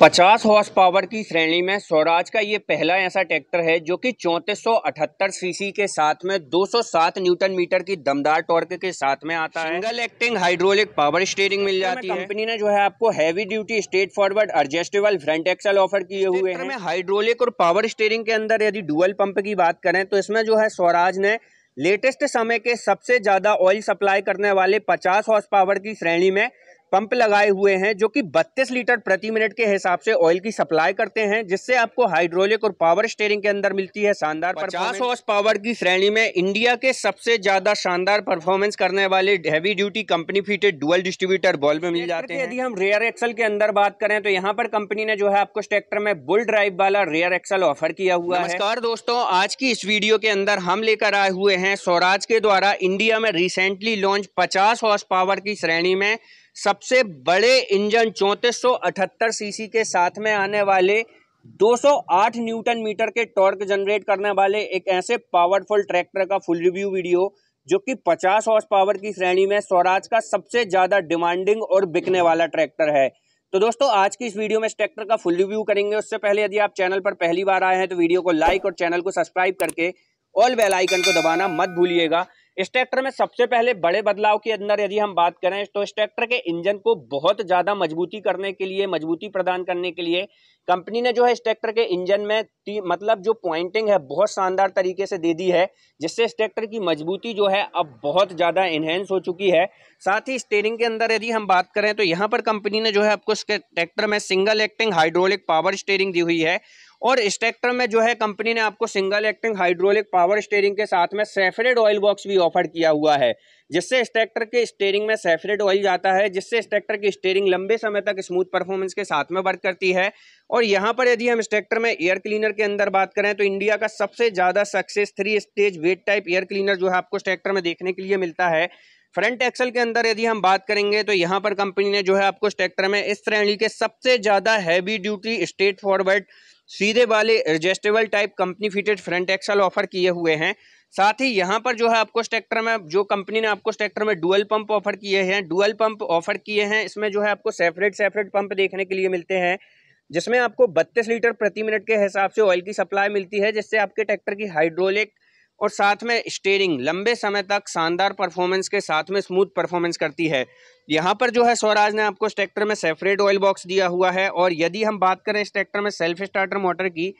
50 horse power की श्रेणी में स्वराज का ये पहला ऐसा ट्रैक्टर है जो कि चौंतीस सीसी के साथ में 207 न्यूटन मीटर की दमदार टॉर्क के साथ में आता है single acting hydraulic power steering मिल जाती तो है कंपनी ने जो है आपको heavy duty straight forward adjustable front axle offer किए हुए हैं हाइड्रोलिक और पावर स्टेयरिंग के अंदर यदि डुअल पंप की बात करें तो इसमें जो है स्वराज ने लेटेस्ट समय के सबसे ज्यादा ऑयल सप्लाई करने वाले पचास हॉर्स पावर की श्रेणी में पंप लगाए हुए हैं जो कि 32 लीटर प्रति मिनट के हिसाब से ऑयल की सप्लाई करते हैं जिससे आपको हाइड्रोलिक और पावर स्टेयरिंग के अंदर मिलती है शानदार पचास हॉर्स पावर की श्रेणी में इंडिया के सबसे ज्यादा शानदार परफॉर्मेंस करने वाले heavy duty company fitted dual distributor valve में मिल जाते हैं यदि हम रेयर एक्सल के अंदर बात करें तो यहाँ पर कंपनी ने जो है आपको ट्रैक्टर में बुल ड्राइव वाला रेयर एक्सल ऑफर किया हुआ है नमस्कार दोस्तों आज की इस वीडियो के अंदर हम लेकर आए हुए हैं स्वराज के द्वारा इंडिया में रिसेंटली लॉन्च पचास हॉर्स पावर की श्रेणी में सबसे बड़े इंजन चौंतीस सीसी के साथ में आने वाले 208 न्यूटन मीटर के टॉर्क जनरेट करने वाले एक ऐसे पावरफुल ट्रैक्टर का फुल रिव्यू वीडियो जो कि 50 हॉर्स पावर की श्रेणी में स्वराज का सबसे ज़्यादा डिमांडिंग और बिकने वाला ट्रैक्टर है तो दोस्तों आज की इस वीडियो में इस ट्रैक्टर का फुल रिव्यू करेंगे उससे पहले यदि आप चैनल पर पहली बार आए हैं तो वीडियो को लाइक और चैनल को सब्सक्राइब करके ऑल बेल आइकन को दबाना मत भूलिएगा इस ट्रैक्टर में सबसे पहले बड़े बदलाव के अंदर यदि हम बात करें तो इस ट्रैक्टर के इंजन को बहुत ज़्यादा मजबूती करने के लिए मजबूती प्रदान करने के लिए कंपनी ने जो है इस ट्रैक्टर के इंजन में मतलब जो पॉइंटिंग है बहुत शानदार तरीके से दे दी है जिससे इस ट्रैक्टर की मजबूती जो है अब बहुत ज़्यादा इन्हेंस हो चुकी है साथ ही स्टेयरिंग के अंदर यदि हम बात करें तो यहाँ पर कंपनी ने जो है आपको इसके ट्रैक्टर में single acting hydraulic power steering दी हुई है और इस ट्रैक्टर में जो है कंपनी ने आपको single acting hydraulic power steering के साथ में सेफरेड ऑयल बॉक्स भी ऑफर किया हुआ है जिससे इस ट्रैक्टर के स्टेयरिंग में सेफरेड ऑयल जाता है जिससे इस ट्रैक्टर की स्टेयरिंग लंबे समय तक स्मूथ परफॉर्मेंस के साथ में वर्क करती है और यहाँ पर यदि हम इस ट्रैक्टर में एयर क्लीनर के अंदर बात करें तो इंडिया का सबसे ज़्यादा success three stage wet type air cleaner जो है आपको इस ट्रैक्टर में देखने के लिए मिलता है फ्रंट एक्सल के अंदर यदि हम बात करेंगे तो यहाँ पर कंपनी ने जो है आपको इस ट्रैक्टर में इस श्रेणी के सबसे ज़्यादा हैवी ड्यूटी स्ट्रेट फॉरवर्ड सीधे वाले adjustable type company fitted front axle offer किए हुए हैं साथ ही यहाँ पर जो है आपको ट्रैक्टर में जो कंपनी ने आपको ट्रैक्टर में डुअल पंप ऑफर किए हैं डुअल पंप ऑफर किए हैं इसमें जो है आपको सेपरेट सेपरेट पंप देखने के लिए मिलते हैं जिसमें आपको बत्तीस लीटर प्रति मिनट के हिसाब से ऑयल की सप्लाई मिलती है जिससे आपके ट्रैक्टर की हाइड्रोलिक और साथ में स्टेयरिंग लंबे समय तक शानदार परफॉर्मेंस के साथ में स्मूथ परफॉर्मेंस करती है यहाँ पर जो है स्वराज ने आपको इस ट्रैक्टर में सेपरेट ऑयल बॉक्स दिया हुआ है और यदि हम बात करें इस ट्रैक्टर में सेल्फ स्टार्टर मोटर की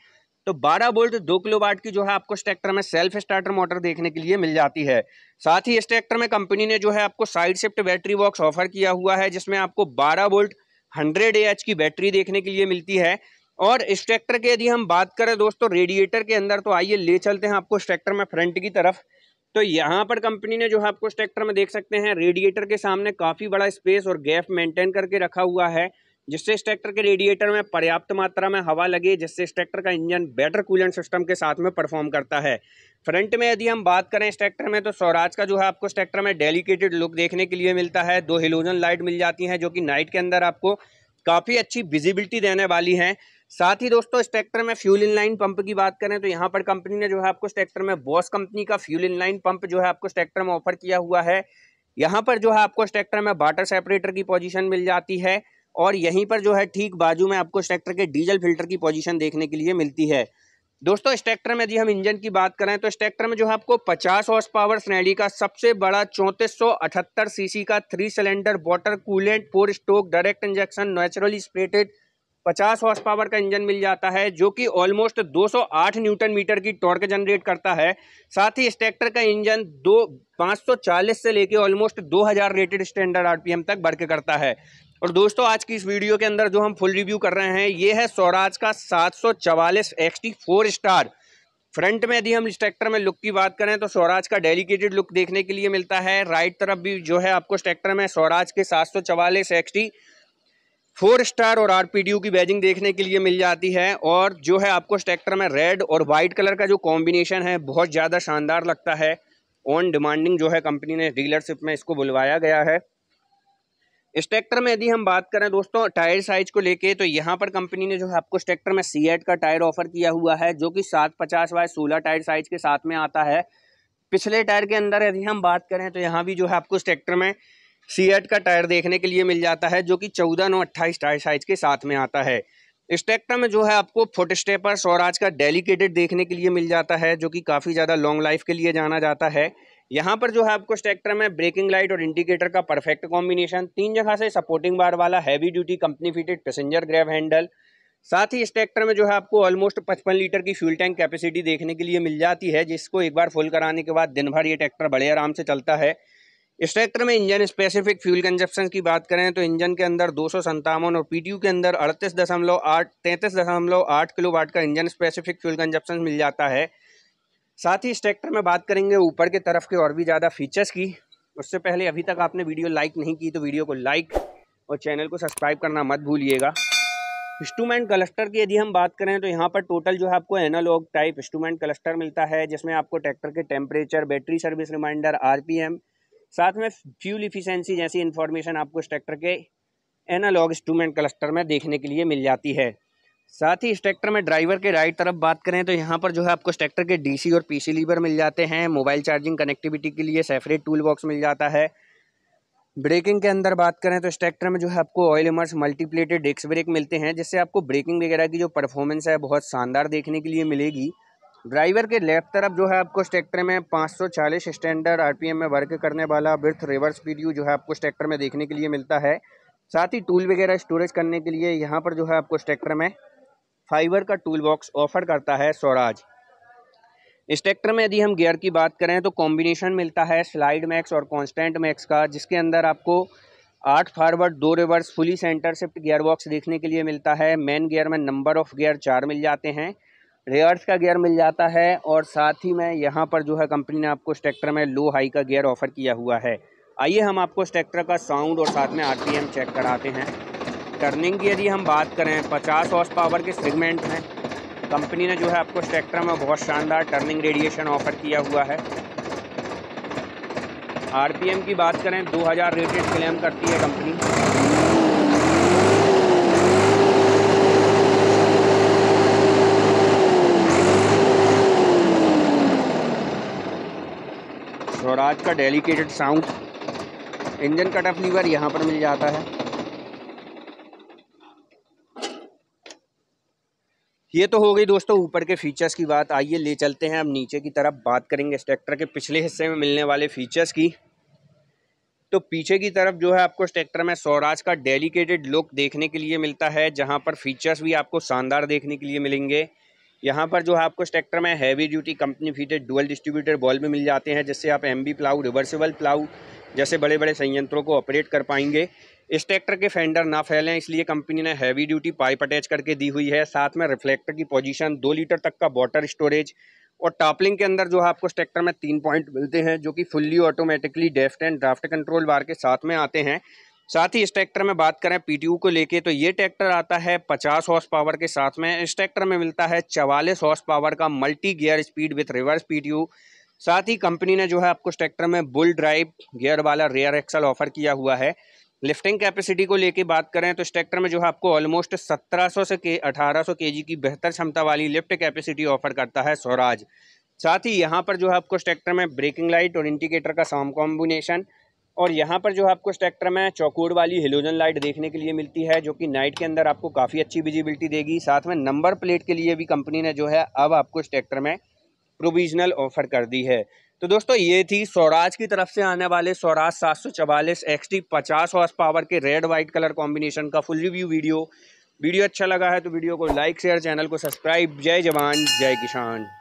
तो 12 बोल्ट दो किलो वाट की जो है आपको इस ट्रैक्टर में सेल्फ स्टार्टर मोटर देखने के लिए मिल जाती है साथ ही इस ट्रैक्टर में कंपनी ने जो है आपको side shift battery box offer किया हुआ है जिसमें आपको 12 बोल्ट 100 एच की बैटरी देखने के लिए मिलती है और इस ट्रैक्टर की यदि हम बात करें दोस्तों रेडिएटर के अंदर तो आइए ले चलते हैं आपको इस ट्रैक्टर में फ्रंट की तरफ तो यहाँ पर कंपनी ने जो है आपको इस ट्रैक्टर में देख सकते हैं रेडिएटर के सामने काफ़ी बड़ा स्पेस और गैप मेंटेन करके रखा हुआ है जिससे इस ट्रैक्टर के रेडिएटर में पर्याप्त मात्रा में हवा लगे जिससे इस ट्रैक्टर का इंजन बेटर कूलेंट सिस्टम के साथ में परफॉर्म करता है फ्रंट में यदि हम बात करें इस ट्रैक्टर में तो स्वराज का जो है आपको इस ट्रैक्टर में डेलीकेटेड लुक देखने के लिए मिलता है दो हिलोजन लाइट मिल जाती हैं जो कि नाइट के अंदर आपको काफ़ी अच्छी विजिबिलिटी देने वाली हैं साथ ही दोस्तों इस ट्रैक्टर में फ्यूल इनलाइन पंप की बात करें तो यहाँ पर कंपनी ने जो है आपको इस ट्रैक्टर में बॉस कंपनी का फ्यूल इनलाइन पंप जो है आपको इस ट्रैक्टर में ऑफर किया हुआ है यहाँ पर जो है आपको इस ट्रैक्टर में वाटर सेपरेटर की पोजीशन मिल जाती है और यहीं पर जो है ठीक बाजू में आपको इस ट्रैक्टर के डीजल फिल्टर की पोजिशन देखने के लिए मिलती है दोस्तों इस ट्रैक्टर में यदि हम इंजन की बात करें तो इस ट्रैक्टर में जो है आपको पचास हॉर्स पावर श्रेणी का सबसे बड़ा चौंतीस सीसी का three cylinder water coolant four stroke direct injection naturally aspirated पचास हॉर्स पावर का इंजन मिल जाता है जो कि ऑलमोस्ट 208 न्यूटन मीटर की टॉर्क जनरेट करता है साथ ही इस ट्रैक्टर का इंजन दो 540 से लेकर ऑलमोस्ट 2000 रेटेड स्टैंडर्ड आरपीएम तक बढ़ के करता है और दोस्तों आज की इस वीडियो के अंदर जो हम फुल रिव्यू कर रहे हैं ये है स्वराज का सात सौ फोर स्टार फ्रंट में यदि हम इस ट्रैक्टर में लुक की बात करें तो स्वराज का डेलीकेटेड लुक देखने के लिए मिलता है राइट तरफ भी जो है आपको इस ट्रैक्टर में स्वराज के सात सौ चवालीस एक्सटी फोर स्टार और आर की बैजिंग देखने के लिए मिल जाती है और जो है आपको इस ट्रैक्टर में रेड और वाइट कलर का जो कॉम्बिनेशन है बहुत ज़्यादा शानदार लगता है ऑन डिमांडिंग जो है कंपनी ने डीलरशिप में इसको बुलवाया गया है इस ट्रैक्टर में यदि हम बात करें दोस्तों टायर साइज को लेके तो यहाँ पर कंपनी ने जो है आपको इस ट्रैक्टर में सी का टायर ऑफर किया हुआ है जो कि सात पचास बाय सोलह टायर साइज के साथ में आता है पिछले टायर के अंदर यदि हम बात करें तो यहाँ भी जो है आपको इस ट्रैक्टर में सीएट का टायर देखने के लिए मिल जाता है जो कि चौदह नौ अट्ठाईस टायर साइज के साथ में आता है ट्रैक्टर में जो है आपको फुट स्टेपर्स और आज का डेलीकेटेड देखने के लिए मिल जाता है जो कि काफ़ी ज़्यादा लॉन्ग लाइफ के लिए जाना जाता है यहाँ पर जो है आपको ट्रैक्टर में ब्रेकिंग लाइट और इंडिकेटर का परफेक्ट कॉम्बिनेशन तीन जगह से सपोर्टिंग बार वाला heavy duty company fitted passenger grab handle साथ ही इस ट्रैक्टर में जो है आपको ऑलमोस्ट पचपन लीटर की फ्यूल टैंक कैपेसिटी देखने के लिए मिल जाती है जिसको एक बार फुल कराने के बाद दिन भर ये ट्रैक्टर बड़े आराम से चलता है इस ट्रैक्टर में इंजन स्पेसिफिक फ्यूल कंजप्शन की बात करें तो इंजन के अंदर दो और पीटीयू के अंदर अड़तीस दशमलव आठ तैंतीस दशमलव आठ किलो वाट का इंजन स्पेसिफिक फ्यूल कंजप्शन मिल जाता है साथ ही इस ट्रैक्टर में बात करेंगे ऊपर के तरफ के और भी ज़्यादा फीचर्स की उससे पहले अभी तक आपने वीडियो लाइक नहीं की तो वीडियो को लाइक और चैनल को सब्सक्राइब करना मत भूलिएगा इंस्ट्रूमेंट क्लस्टर की यदि हम बात करें तो यहाँ पर टोटल जो है आपको एनालॉग टाइप इंस्ट्रूमेंट क्लस्टर मिलता है जिसमें आपको ट्रैक्टर के टेम्परेचर बैटरी सर्विस रिमाइंडर आर साथ में फ्यूल इफिशेंसी जैसी इन्फॉर्मेशन आपको इस ट्रैक्टर के एनालॉग इंस्ट्रूमेंट क्लस्टर में देखने के लिए मिल जाती है साथ ही इस ट्रैक्टर में ड्राइवर के राइट तरफ बात करें तो यहाँ पर जो है आपको इस ट्रैक्टर के डीसी और पीसी लीवर मिल जाते हैं मोबाइल चार्जिंग कनेक्टिविटी के लिए सेफरेट टूल बॉक्स मिल जाता है ब्रेकिंग के अंदर बात करें तो इस ट्रैक्टर में जो है आपको oil immersed multiplated disc brake मिलते हैं जिससे आपको ब्रेकिंग वगैरह की जो परफॉर्मेंस है बहुत शानदार देखने के लिए मिलेगी ड्राइवर के लेफ्ट तरफ जो है आपको इस ट्रैक्टर में 540 स्टैंडर्ड आरपीएम में वर्क करने वाला बिर्थ रिवर्स पी जो है आपको इस ट्रैक्टर में देखने के लिए मिलता है साथ ही टूल वगैरह स्टोरेज करने के लिए यहाँ पर जो है आपको इस ट्रैक्टर में फाइबर का टूल बॉक्स ऑफर करता है स्वराज इस ट्रैक्टर में यदि हम गियर की बात करें तो कॉम्बिनेशन मिलता है स्लाइड मैक्स और कॉन्स्टेंट मैक्स का जिसके अंदर आपको आठ फारवर्ड दो reverse fully center shift gear box देखने के लिए मिलता है मेन गियर में नंबर ऑफ गियर चार मिल जाते हैं रेयर्स का गियर मिल जाता है और साथ ही में यहाँ पर जो है कंपनी ने आपको स्ट्रैक्टर में लो हाई का गियर ऑफर किया हुआ है आइए हम आपको इस ट्रैक्टर का साउंड और साथ में आरपीएम चेक कराते हैं टर्निंग की यदि हम बात करें पचास हॉर्स पावर के सेगमेंट में कंपनी ने जो है आपको इस ट्रैक्टर में बहुत शानदार टर्निंग रेडिएशन ऑफर किया हुआ है आर की बात करें दो रेटेड क्लेम करती है कंपनी स्वराज का डेलीकेटेड साउंड इंजन का टफ लीवर यहाँ पर मिल जाता है ये तो हो गई दोस्तों ऊपर के फीचर्स की बात आइए ले चलते हैं अब नीचे की तरफ बात करेंगे इस ट्रैक्टर के पिछले हिस्से में मिलने वाले फीचर्स की तो पीछे की तरफ जो है आपको इस ट्रैक्टर में स्वराज का डेलीकेटेड लुक देखने के लिए मिलता है जहाँ पर फीचर्स भी आपको शानदार देखने के लिए मिलेंगे यहाँ पर जो है आपको इस ट्रैक्टर में heavy duty company fitted dual distributor valve भी मिल जाते हैं जिससे आप M B plough reversible plough जैसे बड़े बड़े संयंत्रों को ऑपरेट कर पाएंगे इस ट्रैक्टर के फेंडर ना फैलें इसलिए कंपनी ने हैवी ड्यूटी पाइप अटैच करके दी हुई है साथ में रिफ्लेक्टर की पोजिशन दो लीटर तक का वाटर स्टोरेज और टॉपलिंग के अंदर जो है आपको इस ट्रैक्टर में तीन पॉइंट मिलते हैं जो कि fully automatically depth and draft control bar के साथ में आते हैं साथ ही इस ट्रैक्टर में बात करें पीटीयू को लेके तो ये ट्रैक्टर आता है 50 हॉर्स पावर के साथ में इस ट्रैक्टर में मिलता है चवालीस हॉर्स पावर का multi gear speed with reverse PTO साथ ही कंपनी ने जो है आपको इस ट्रैक्टर में बुल ड्राइव गियर वाला रेयर एक्सल ऑफर किया हुआ है लिफ्टिंग कैपेसिटी को लेके बात करें तो इस ट्रैक्टर में जो है आपको ऑलमोस्ट 1700 से के 1800 केजी की बेहतर क्षमता वाली लिफ्ट कैपेसिटी ऑफर करता है स्वराज साथ ही यहाँ पर जो है आपको इस ट्रैक्टर में ब्रेकिंग लाइट और इंडिकेटर का साम कॉम्बिनेशन और यहाँ पर जो आपको स्पेक्ट्रम है चौकोड़ वाली हेलोजन लाइट देखने के लिए मिलती है जो कि नाइट के अंदर आपको काफ़ी अच्छी विजिबिलिटी देगी साथ में नंबर प्लेट के लिए भी कंपनी ने जो है अब आपको स्पेक्ट्रम में प्रोविजनल ऑफर कर दी है तो दोस्तों ये थी स्वराज की तरफ से आने वाले स्वराज सात सौ चवालीस एक्स टी पचास हॉर्स पावर के रेड वाइट कलर कॉम्बिनेशन का फुल रिव्यू वीडियो वीडियो अच्छा लगा है तो वीडियो को लाइक शेयर चैनल को सब्सक्राइब जय जवान जय किसान